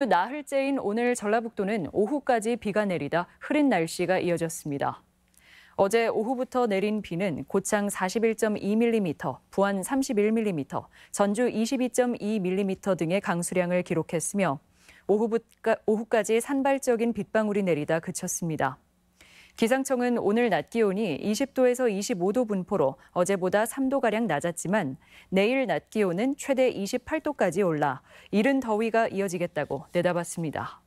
그 나흘째인 오늘 전라북도는 오후까지 비가 내리다 흐린 날씨가 이어졌습니다. 어제 오후부터 내린 비는 고창 41.2mm, 부안 31mm, 전주 22.2mm 등의 강수량을 기록했으며 오후부 오후까지 산발적인 빗방울이 내리다 그쳤습니다. 기상청은 오늘 낮 기온이 20도에서 25도 분포로 어제보다 3도가량 낮았지만 내일 낮 기온은 최대 28도까지 올라 이른 더위가 이어지겠다고 내다봤습니다.